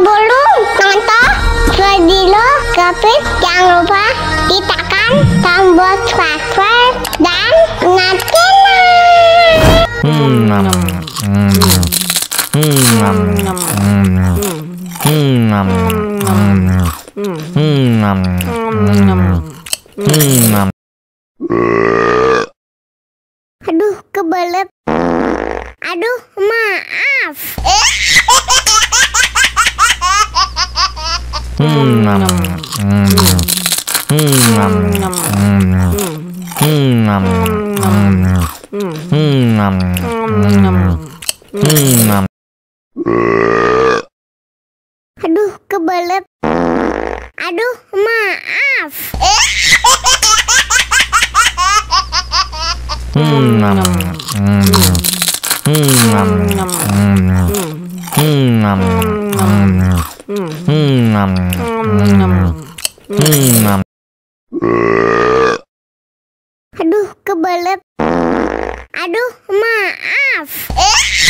sebelum nonton video kapit, jangan lupa ditekan tombol subscribe dan nyalakan hmm, hmm, hmm, hmm, hmm, Aduh, kebelet. Aduh, maaf. Eh. Aduh, kebelet. Aduh, maaf. Hmm. Hmm, hmm, hmm. Aduh, kebelet. Aduh, maaf. Eh.